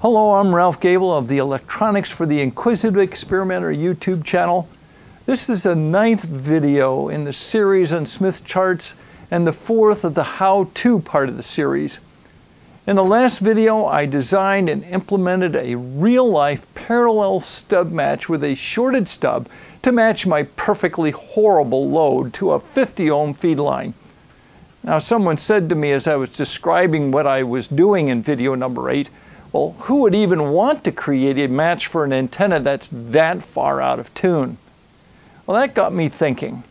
Hello, I'm Ralph Gable of the Electronics for the Inquisitive Experimenter YouTube channel. This is the ninth video in the series on Smith charts and the fourth of the how-to part of the series. In the last video, I designed and implemented a real-life parallel stub match with a shorted stub to match my perfectly horrible load to a 50 ohm feed line. Now someone said to me as I was describing what I was doing in video number 8, well, who would even want to create a match for an antenna that's that far out of tune? Well, that got me thinking.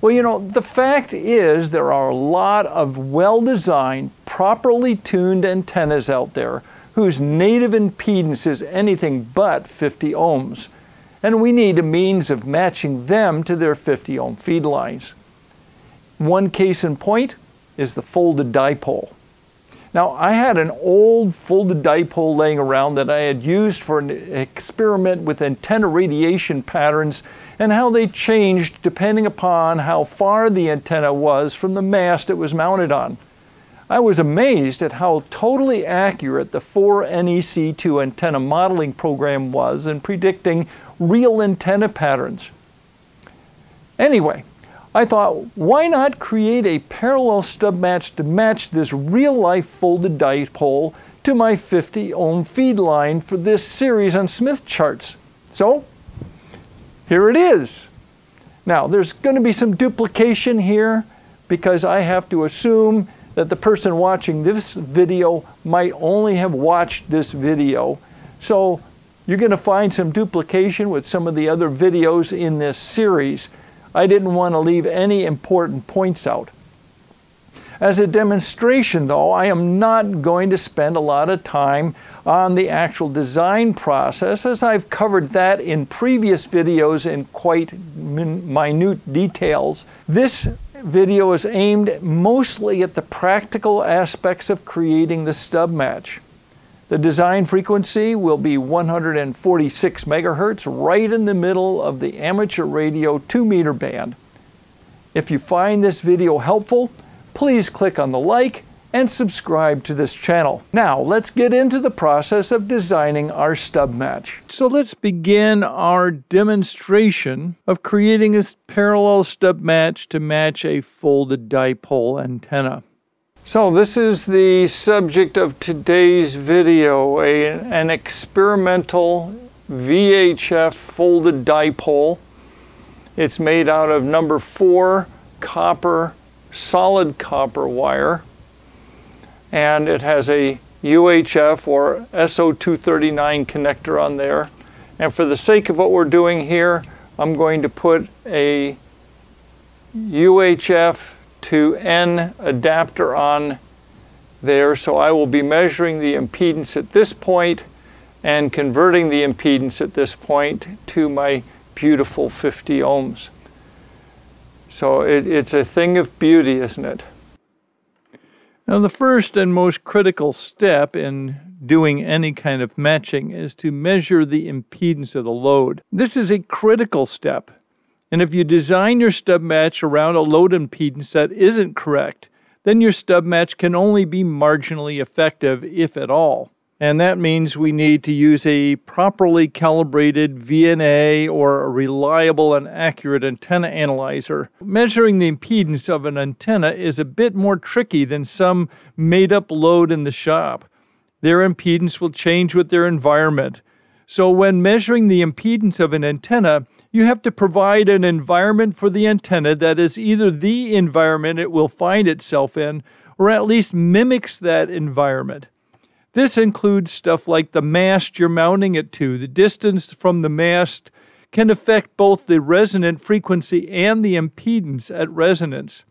Well, you know, the fact is there are a lot of well-designed, properly tuned antennas out there whose native impedance is anything but 50 ohms, and we need a means of matching them to their 50 ohm feed lines. One case in point is the folded dipole. Now, I had an old folded dipole laying around that I had used for an experiment with antenna radiation patterns and how they changed depending upon how far the antenna was from the mast it was mounted on. I was amazed at how totally accurate the 4NEC2 antenna modeling program was in predicting real antenna patterns. Anyway, I thought, why not create a parallel stub match to match this real-life folded dipole to my 50 ohm feed line for this series on Smith charts. So here it is. Now there's going to be some duplication here because I have to assume that the person watching this video might only have watched this video. So you're going to find some duplication with some of the other videos in this series. I didn't want to leave any important points out. As a demonstration, though, I am not going to spend a lot of time on the actual design process, as I've covered that in previous videos in quite min minute details. This video is aimed mostly at the practical aspects of creating the stub match. The design frequency will be 146 megahertz, right in the middle of the amateur radio 2 meter band. If you find this video helpful, please click on the like and subscribe to this channel. Now let's get into the process of designing our stub match. So let's begin our demonstration of creating a parallel stub match to match a folded dipole antenna. So this is the subject of today's video, a, an experimental VHF folded dipole. It's made out of number four copper, solid copper wire, and it has a UHF or SO239 connector on there. And for the sake of what we're doing here, I'm going to put a UHF to N adapter on there. So I will be measuring the impedance at this point and converting the impedance at this point to my beautiful 50 ohms. So it, it's a thing of beauty, isn't it? Now, the first and most critical step in doing any kind of matching is to measure the impedance of the load. This is a critical step and if you design your stub match around a load impedance that isn't correct, then your stub match can only be marginally effective, if at all. And that means we need to use a properly calibrated VNA or a reliable and accurate antenna analyzer. Measuring the impedance of an antenna is a bit more tricky than some made up load in the shop. Their impedance will change with their environment. So, when measuring the impedance of an antenna, you have to provide an environment for the antenna that is either the environment it will find itself in or at least mimics that environment. This includes stuff like the mast you're mounting it to. The distance from the mast can affect both the resonant frequency and the impedance at resonance.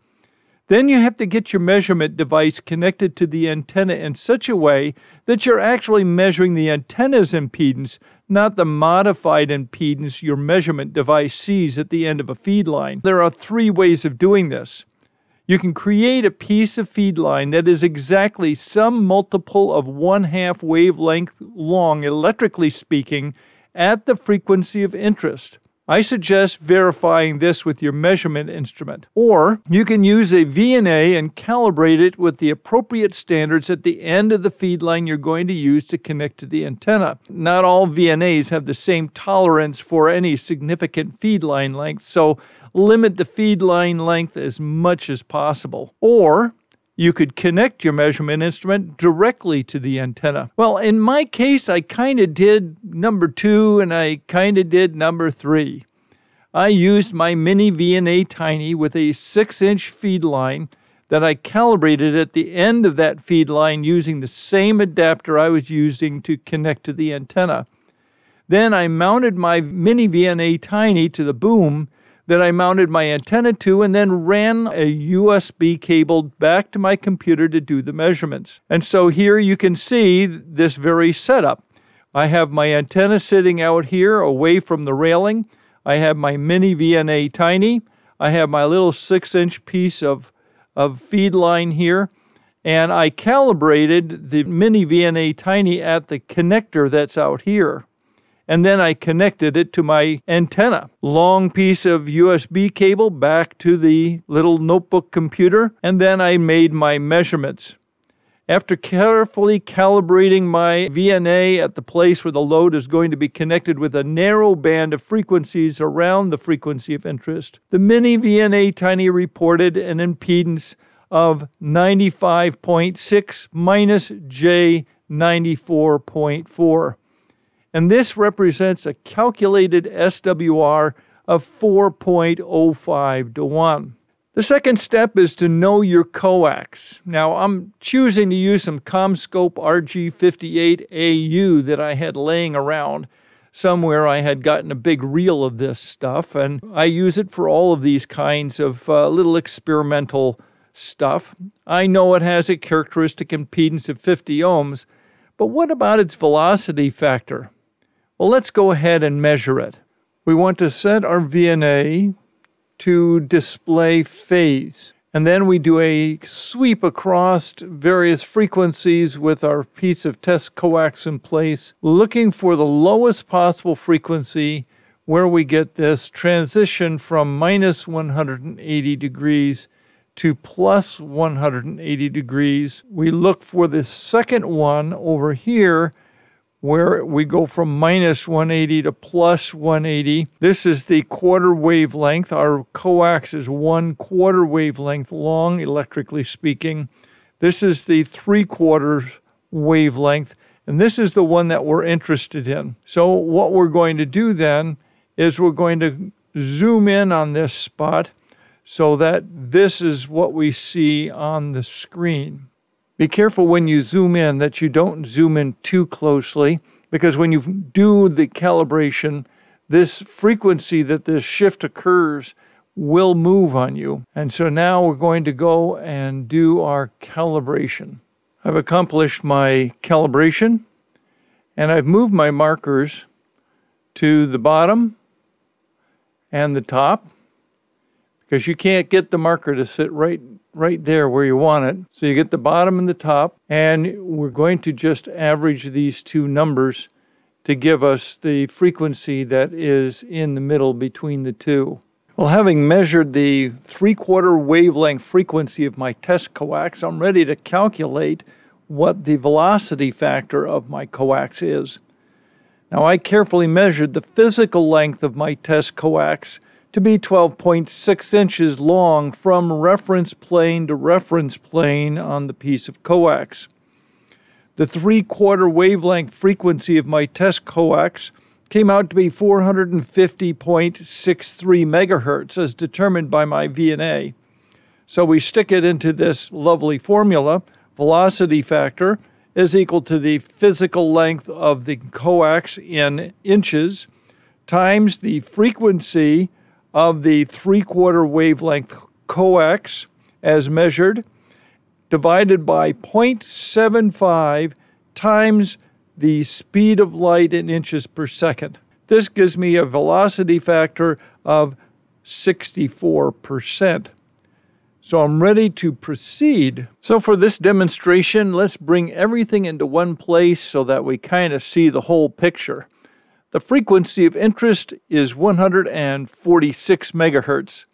Then you have to get your measurement device connected to the antenna in such a way that you're actually measuring the antenna's impedance, not the modified impedance your measurement device sees at the end of a feed line. There are three ways of doing this. You can create a piece of feed line that is exactly some multiple of one half wavelength long, electrically speaking, at the frequency of interest. I suggest verifying this with your measurement instrument. Or you can use a VNA and calibrate it with the appropriate standards at the end of the feed line you're going to use to connect to the antenna. Not all VNAs have the same tolerance for any significant feed line length, so limit the feed line length as much as possible. Or you could connect your measurement instrument directly to the antenna. Well, in my case, I kind of did number two and I kind of did number three. I used my mini VNA Tiny with a six inch feed line that I calibrated at the end of that feed line using the same adapter I was using to connect to the antenna. Then I mounted my mini VNA Tiny to the boom that I mounted my antenna to and then ran a USB cable back to my computer to do the measurements. And so here you can see this very setup. I have my antenna sitting out here away from the railing. I have my mini VNA Tiny. I have my little six inch piece of, of feed line here. And I calibrated the mini VNA Tiny at the connector that's out here and then I connected it to my antenna. Long piece of USB cable back to the little notebook computer, and then I made my measurements. After carefully calibrating my VNA at the place where the load is going to be connected with a narrow band of frequencies around the frequency of interest, the mini VNA Tiny reported an impedance of 95.6 minus J94.4. And this represents a calculated SWR of 4.05 to 1. The second step is to know your coax. Now, I'm choosing to use some Comscope RG58AU that I had laying around. Somewhere I had gotten a big reel of this stuff, and I use it for all of these kinds of uh, little experimental stuff. I know it has a characteristic impedance of 50 ohms, but what about its velocity factor? Well, let's go ahead and measure it. We want to set our VNA to display phase. And then we do a sweep across various frequencies with our piece of test coax in place, looking for the lowest possible frequency where we get this transition from minus 180 degrees to plus 180 degrees. We look for the second one over here, where we go from minus 180 to plus 180. This is the quarter wavelength. Our coax is one quarter wavelength long, electrically speaking. This is the three quarter wavelength, and this is the one that we're interested in. So what we're going to do then is we're going to zoom in on this spot so that this is what we see on the screen. Be careful when you zoom in that you don't zoom in too closely because when you do the calibration, this frequency that this shift occurs will move on you. And so now we're going to go and do our calibration. I've accomplished my calibration and I've moved my markers to the bottom and the top because you can't get the marker to sit right right there where you want it. So you get the bottom and the top, and we're going to just average these two numbers to give us the frequency that is in the middle between the two. Well, having measured the three-quarter wavelength frequency of my test coax, I'm ready to calculate what the velocity factor of my coax is. Now, I carefully measured the physical length of my test coax to be 12.6 inches long from reference plane to reference plane on the piece of coax. The three quarter wavelength frequency of my test coax came out to be 450.63 megahertz as determined by my VNA. So we stick it into this lovely formula. Velocity factor is equal to the physical length of the coax in inches times the frequency of the three quarter wavelength coax as measured divided by 0.75 times the speed of light in inches per second. This gives me a velocity factor of 64%. So I'm ready to proceed. So for this demonstration, let's bring everything into one place so that we kind of see the whole picture. The frequency of interest is 146 megahertz.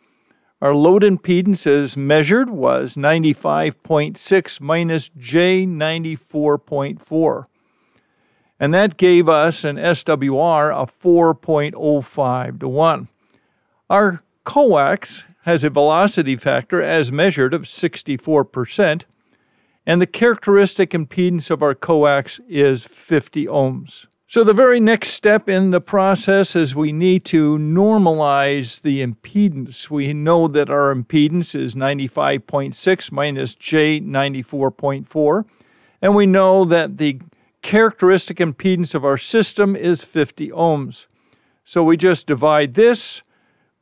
Our load impedance as measured was 95.6 minus J94.4. And that gave us an SWR of 4.05 to 1. Our coax has a velocity factor as measured of 64%, and the characteristic impedance of our coax is 50 ohms. So, the very next step in the process is we need to normalize the impedance. We know that our impedance is 95.6 minus J 94.4, and we know that the characteristic impedance of our system is 50 ohms. So, we just divide this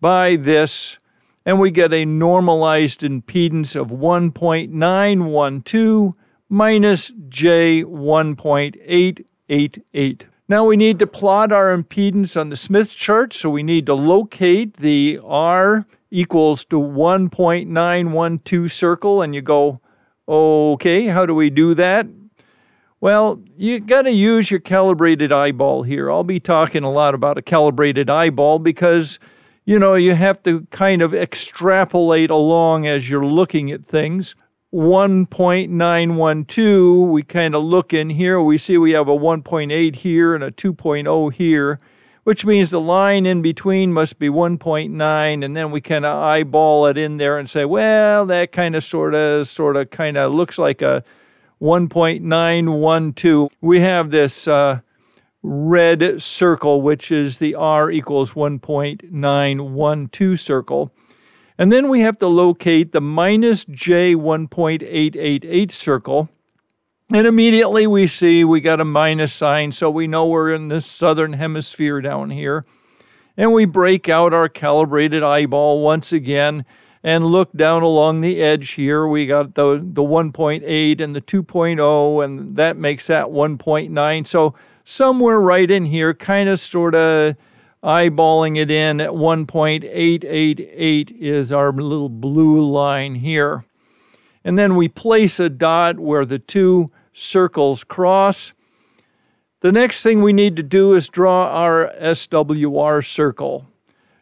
by this, and we get a normalized impedance of 1.912 minus J 1.888. Now we need to plot our impedance on the Smith chart, so we need to locate the R equals to 1.912 circle, and you go, okay, how do we do that? Well, you got to use your calibrated eyeball here. I'll be talking a lot about a calibrated eyeball because, you know, you have to kind of extrapolate along as you're looking at things. 1.912, we kind of look in here, we see we have a 1.8 here and a 2.0 here, which means the line in between must be 1.9, and then we kind of eyeball it in there and say, well, that kind of sort of, sort of, kind of looks like a 1.912. We have this uh, red circle, which is the R equals 1.912 circle. And then we have to locate the minus j 1.888 circle. And immediately we see we got a minus sign, so we know we're in this southern hemisphere down here. And we break out our calibrated eyeball once again and look down along the edge here. We got the, the 1.8 and the 2.0, and that makes that 1.9. So somewhere right in here, kind of sort of eyeballing it in at 1.888 is our little blue line here. And then we place a dot where the two circles cross. The next thing we need to do is draw our SWR circle.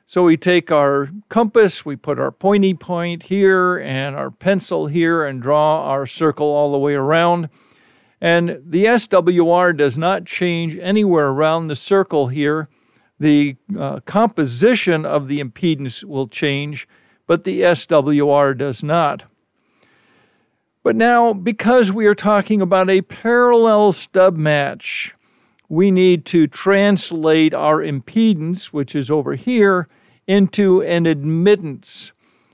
So we take our compass, we put our pointy point here and our pencil here and draw our circle all the way around. And the SWR does not change anywhere around the circle here the uh, composition of the impedance will change, but the SWR does not. But now, because we are talking about a parallel stub match, we need to translate our impedance, which is over here, into an admittance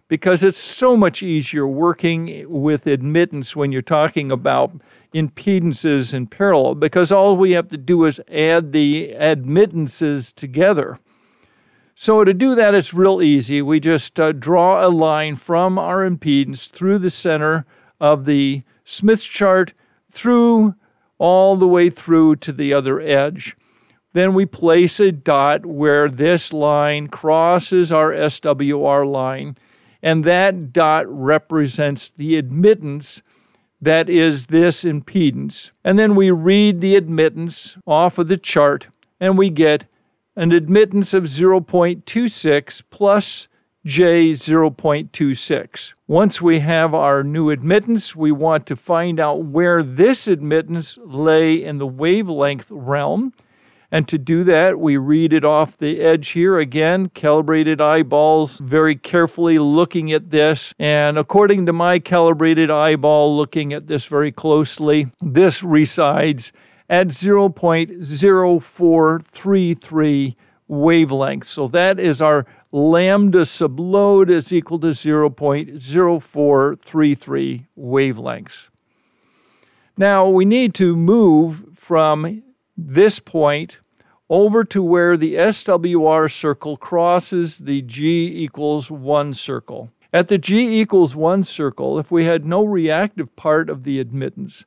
because it's so much easier working with admittance when you're talking about impedances in parallel because all we have to do is add the admittances together. So to do that, it's real easy. We just uh, draw a line from our impedance through the center of the Smith chart through all the way through to the other edge. Then we place a dot where this line crosses our SWR line, and that dot represents the admittance that is this impedance. And then we read the admittance off of the chart and we get an admittance of 0.26 plus J 0.26. Once we have our new admittance, we want to find out where this admittance lay in the wavelength realm. And to do that, we read it off the edge here again, calibrated eyeballs, very carefully looking at this. And according to my calibrated eyeball, looking at this very closely, this resides at 0.0433 wavelengths. So that is our lambda sub load is equal to 0.0433 wavelengths. Now we need to move from this point over to where the SWR circle crosses the G equals 1 circle. At the G equals 1 circle, if we had no reactive part of the admittance,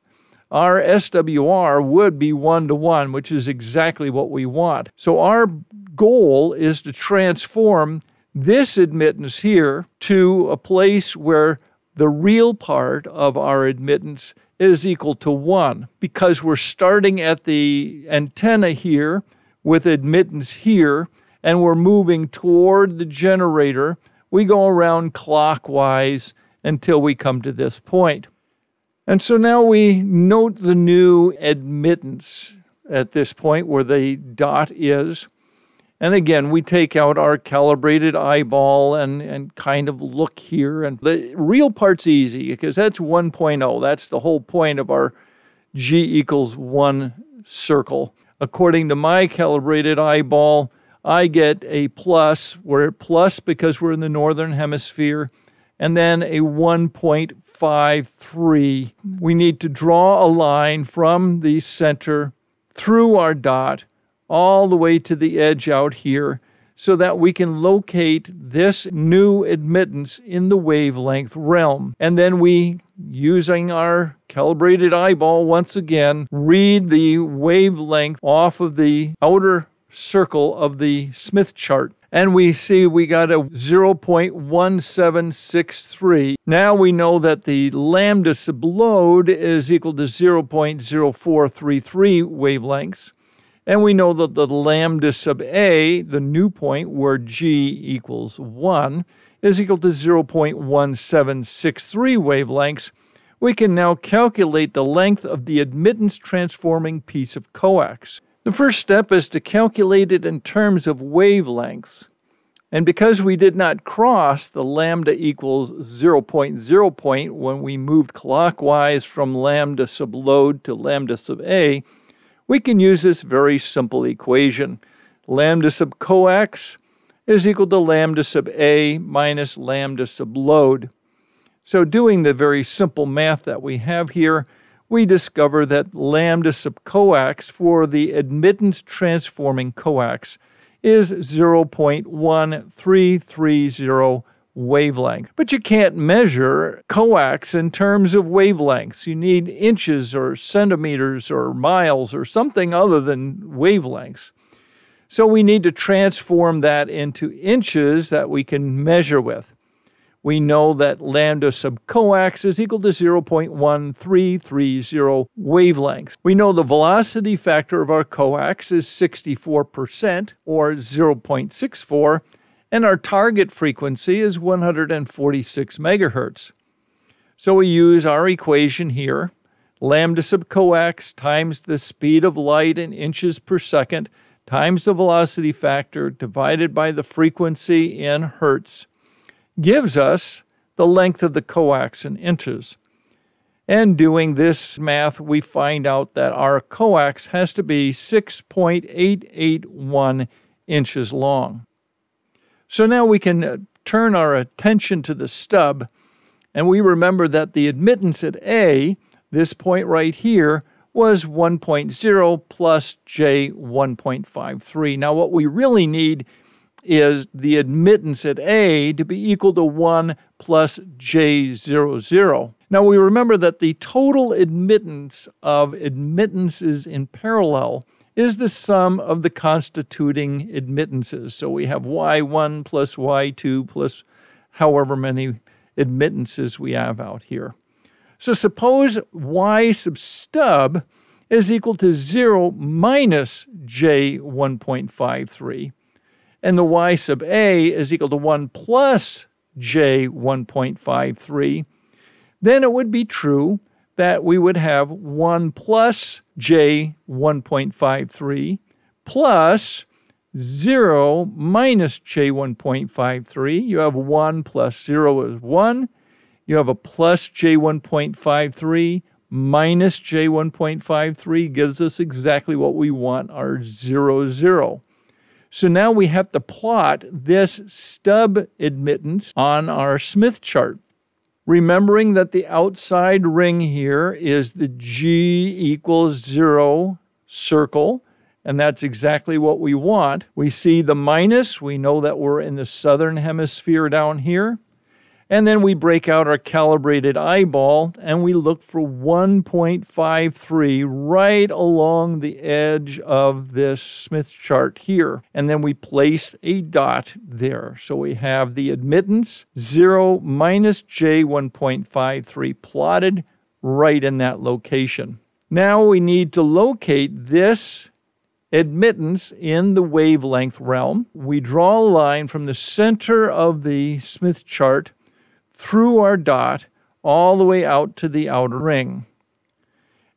our SWR would be 1 to 1, which is exactly what we want. So our goal is to transform this admittance here to a place where the real part of our admittance is equal to 1 because we're starting at the antenna here with admittance here, and we're moving toward the generator. We go around clockwise until we come to this point. And so now we note the new admittance at this point where the dot is. And again, we take out our calibrated eyeball and, and kind of look here. And the real part's easy because that's 1.0. That's the whole point of our G equals 1 circle according to my calibrated eyeball, I get a plus. We're at plus because we're in the northern hemisphere, and then a 1.53. We need to draw a line from the center through our dot all the way to the edge out here so that we can locate this new admittance in the wavelength realm. And then we, using our calibrated eyeball once again, read the wavelength off of the outer circle of the Smith chart. And we see we got a 0.1763. Now we know that the lambda sub load is equal to 0.0433 wavelengths. And we know that the lambda sub a, the new point where g equals 1, is equal to 0.1763 wavelengths. We can now calculate the length of the admittance transforming piece of coax. The first step is to calculate it in terms of wavelengths. And because we did not cross the lambda equals 0, .0 point when we moved clockwise from lambda sub load to lambda sub a, we can use this very simple equation. Lambda sub coax is equal to lambda sub A minus lambda sub load. So doing the very simple math that we have here, we discover that lambda sub coax for the admittance transforming coax is 0.1330 wavelength. But you can't measure coax in terms of wavelengths. You need inches or centimeters or miles or something other than wavelengths. So we need to transform that into inches that we can measure with. We know that lambda sub coax is equal to 0.1330 wavelengths. We know the velocity factor of our coax is 64% or 0.64 and our target frequency is 146 megahertz. So we use our equation here, lambda sub coax times the speed of light in inches per second times the velocity factor divided by the frequency in hertz gives us the length of the coax in inches. And doing this math, we find out that our coax has to be 6.881 inches long. So now we can uh, turn our attention to the stub, and we remember that the admittance at A, this point right here, was 1.0 plus J 1.53. Now, what we really need is the admittance at A to be equal to 1 plus J00. Zero, Now, we remember that the total admittance of admittances in parallel is the sum of the constituting admittances. So we have y1 plus y2 plus however many admittances we have out here. So suppose y sub stub is equal to 0 minus j 1.53, and the y sub a is equal to 1 plus j 1.53, then it would be true that we would have 1 plus j 1.53 plus 0 minus j 1.53. You have 1 plus 0 is 1. You have a plus j 1.53 minus j 1.53 gives us exactly what we want, our 0, 0. So now we have to plot this stub admittance on our Smith chart remembering that the outside ring here is the G equals zero circle, and that's exactly what we want. We see the minus, we know that we're in the southern hemisphere down here. And then we break out our calibrated eyeball and we look for 1.53 right along the edge of this Smith chart here. And then we place a dot there. So we have the admittance 0 minus J 1.53 plotted right in that location. Now we need to locate this admittance in the wavelength realm. We draw a line from the center of the Smith chart through our dot all the way out to the outer ring.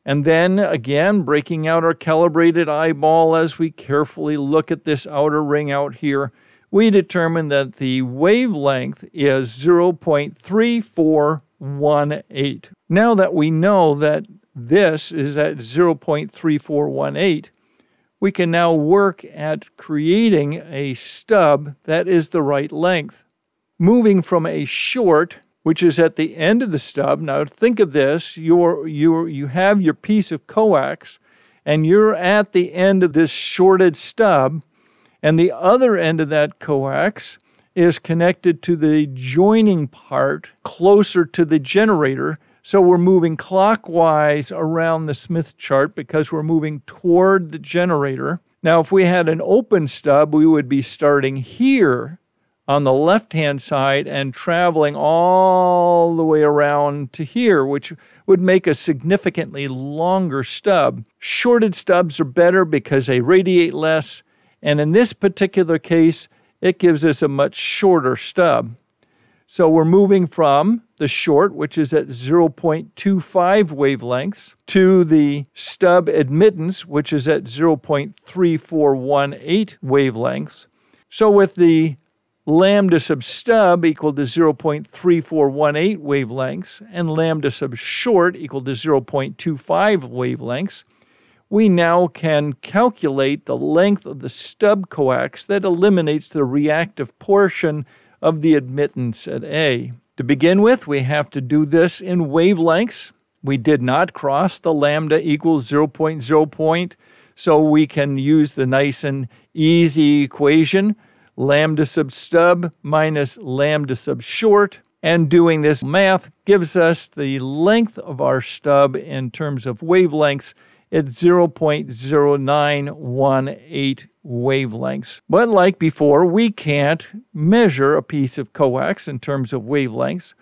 And then again, breaking out our calibrated eyeball as we carefully look at this outer ring out here, we determine that the wavelength is 0.3418. Now that we know that this is at 0.3418, we can now work at creating a stub that is the right length moving from a short, which is at the end of the stub. Now think of this, you're, you're, you have your piece of coax and you're at the end of this shorted stub and the other end of that coax is connected to the joining part closer to the generator. So we're moving clockwise around the Smith chart because we're moving toward the generator. Now, if we had an open stub, we would be starting here on the left hand side and traveling all the way around to here, which would make a significantly longer stub. Shorted stubs are better because they radiate less, and in this particular case, it gives us a much shorter stub. So we're moving from the short, which is at 0.25 wavelengths, to the stub admittance, which is at 0.3418 wavelengths. So with the lambda sub stub equal to 0.3418 wavelengths and lambda sub short equal to 0.25 wavelengths, we now can calculate the length of the stub coax that eliminates the reactive portion of the admittance at A. To begin with, we have to do this in wavelengths. We did not cross the lambda equals 0.0 point, so we can use the nice and easy equation lambda sub stub minus lambda sub short. And doing this math gives us the length of our stub in terms of wavelengths at 0.0918 wavelengths. But like before, we can't measure a piece of coax in terms of wavelengths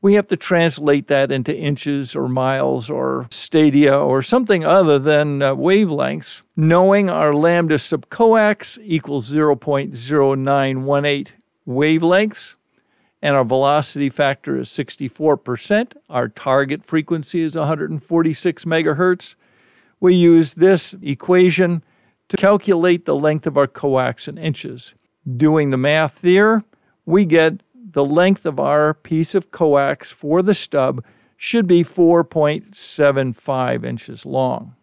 we have to translate that into inches or miles or stadia or something other than uh, wavelengths, knowing our lambda subcoax equals 0.0918 wavelengths, and our velocity factor is 64%. Our target frequency is 146 megahertz. We use this equation to calculate the length of our coax in inches. Doing the math there, we get the length of our piece of coax for the stub should be 4.75 inches long.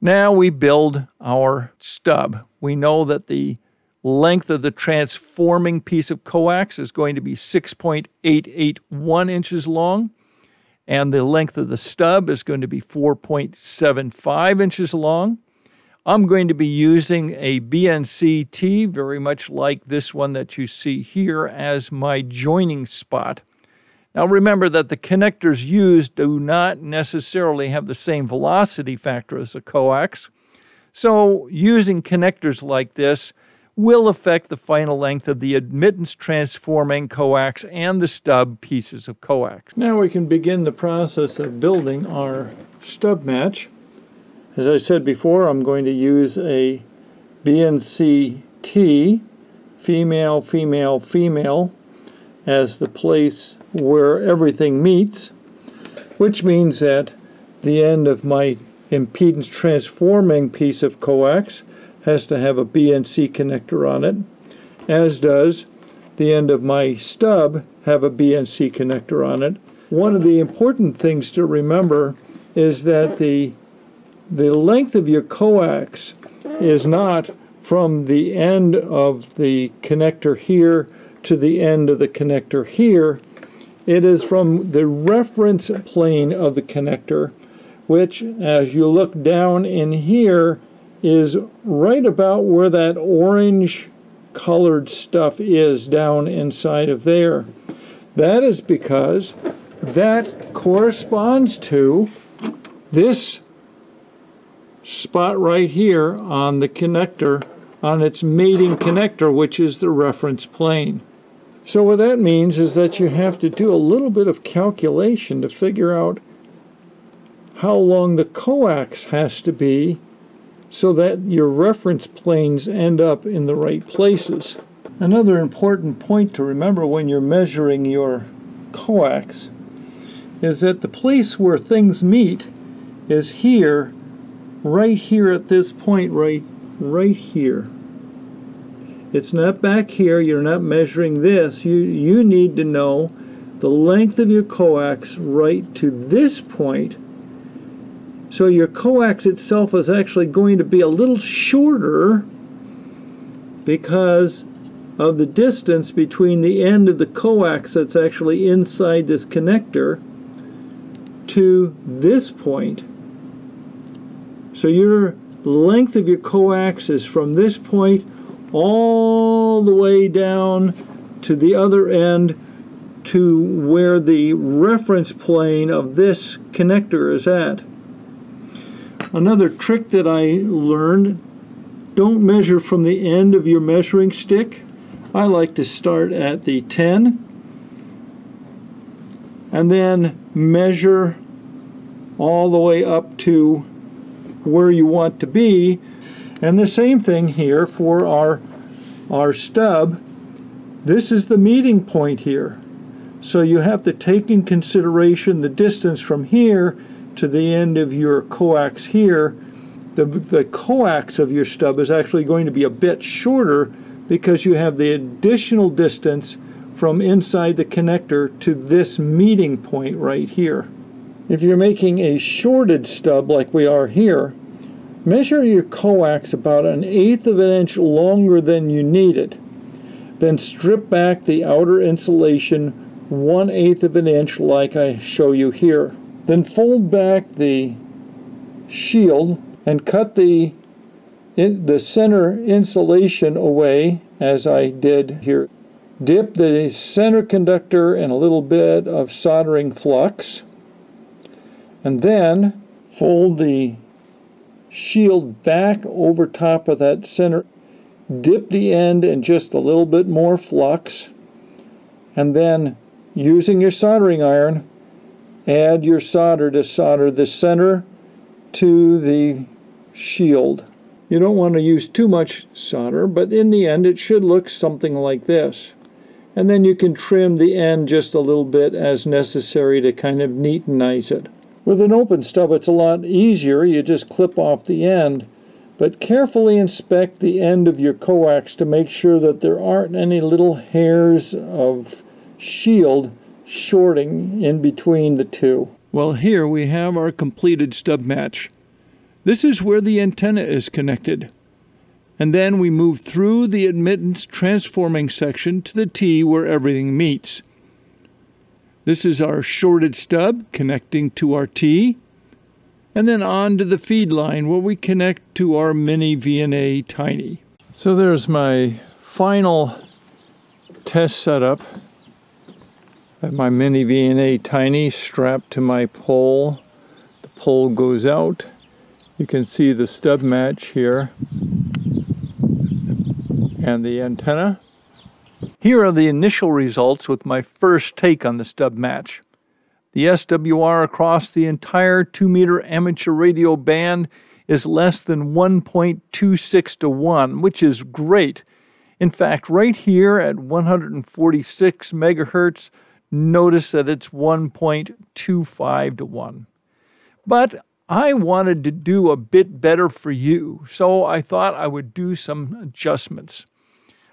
Now we build our stub. We know that the length of the transforming piece of coax is going to be 6.881 inches long, and the length of the stub is going to be 4.75 inches long. I'm going to be using a BNC T, very much like this one that you see here, as my joining spot. Now remember that the connectors used do not necessarily have the same velocity factor as a coax. So using connectors like this will affect the final length of the admittance transforming coax and the stub pieces of coax. Now we can begin the process of building our stub match. As I said before, I'm going to use a BNCT, female, female, female, as the place where everything meets, which means that the end of my impedance transforming piece of coax has to have a BNC connector on it, as does the end of my stub have a BNC connector on it. One of the important things to remember is that the the length of your coax is not from the end of the connector here to the end of the connector here. It is from the reference plane of the connector, which, as you look down in here, is right about where that orange colored stuff is down inside of there. That is because that corresponds to this spot right here on the connector, on its mating connector, which is the reference plane. So what that means is that you have to do a little bit of calculation to figure out how long the coax has to be so that your reference planes end up in the right places. Another important point to remember when you're measuring your coax is that the place where things meet is here right here at this point right right here it's not back here you're not measuring this you you need to know the length of your coax right to this point so your coax itself is actually going to be a little shorter because of the distance between the end of the coax that's actually inside this connector to this point so your length of your coax is from this point all the way down to the other end to where the reference plane of this connector is at. Another trick that I learned, don't measure from the end of your measuring stick. I like to start at the 10 and then measure all the way up to where you want to be. And the same thing here for our, our stub. This is the meeting point here. So you have to take in consideration the distance from here to the end of your coax here. The, the coax of your stub is actually going to be a bit shorter because you have the additional distance from inside the connector to this meeting point right here. If you're making a shorted stub like we are here, measure your coax about an eighth of an inch longer than you need it. Then strip back the outer insulation one eighth of an inch like I show you here. Then fold back the shield and cut the, in, the center insulation away as I did here. Dip the center conductor in a little bit of soldering flux. And then fold the shield back over top of that center, dip the end in just a little bit more flux, and then using your soldering iron, add your solder to solder the center to the shield. You don't want to use too much solder, but in the end it should look something like this. And then you can trim the end just a little bit as necessary to kind of neatenize it. With an open stub, it's a lot easier. You just clip off the end, but carefully inspect the end of your coax to make sure that there aren't any little hairs of shield shorting in between the two. Well, here we have our completed stub match. This is where the antenna is connected. And then we move through the admittance transforming section to the T where everything meets. This is our shorted stub connecting to our T, and then on to the feed line where we connect to our mini VNA Tiny. So there's my final test setup. I have my mini VNA Tiny strapped to my pole. The pole goes out. You can see the stub match here and the antenna. Here are the initial results with my first take on the stub match. The SWR across the entire 2 meter amateur radio band is less than 1.26 to 1, which is great. In fact, right here at 146 megahertz, notice that it's 1.25 to 1. But I wanted to do a bit better for you, so I thought I would do some adjustments.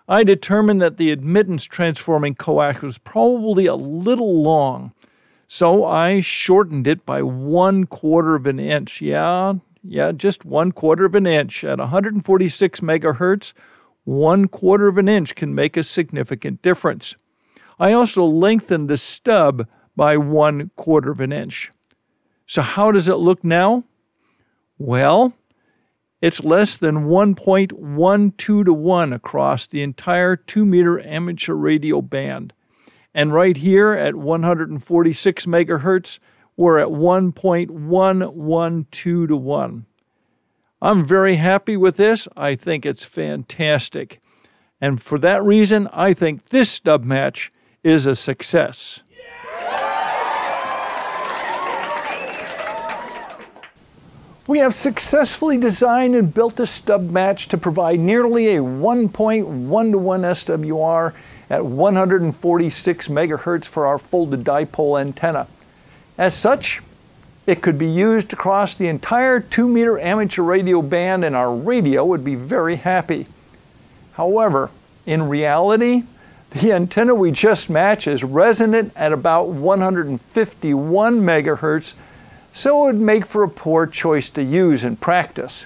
I determined that the admittance transforming coax was probably a little long, so I shortened it by one quarter of an inch. Yeah, yeah, just one quarter of an inch. At 146 megahertz, one quarter of an inch can make a significant difference. I also lengthened the stub by one quarter of an inch. So, how does it look now? Well, it's less than 1.12 to 1 across the entire 2 meter amateur radio band. And right here at 146 megahertz, we're at 1.112 to 1. I'm very happy with this. I think it's fantastic. And for that reason, I think this dub match is a success. We have successfully designed and built a stub match to provide nearly a 1.1 to 1 SWR at 146 megahertz for our folded dipole antenna. As such, it could be used across the entire 2 meter amateur radio band and our radio would be very happy. However, in reality, the antenna we just match is resonant at about 151 megahertz so it would make for a poor choice to use in practice.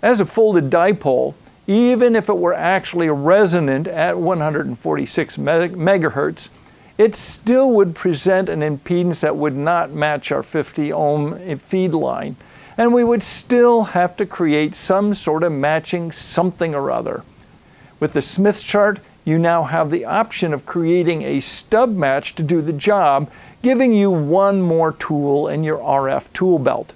As a folded dipole, even if it were actually resonant at 146 megahertz, it still would present an impedance that would not match our 50 ohm feed line, and we would still have to create some sort of matching something or other. With the Smith chart, you now have the option of creating a stub match to do the job giving you one more tool in your RF tool belt.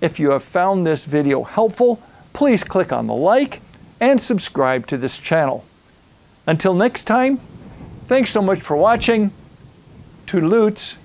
If you have found this video helpful, please click on the like and subscribe to this channel. Until next time, thanks so much for watching. Toodaloots.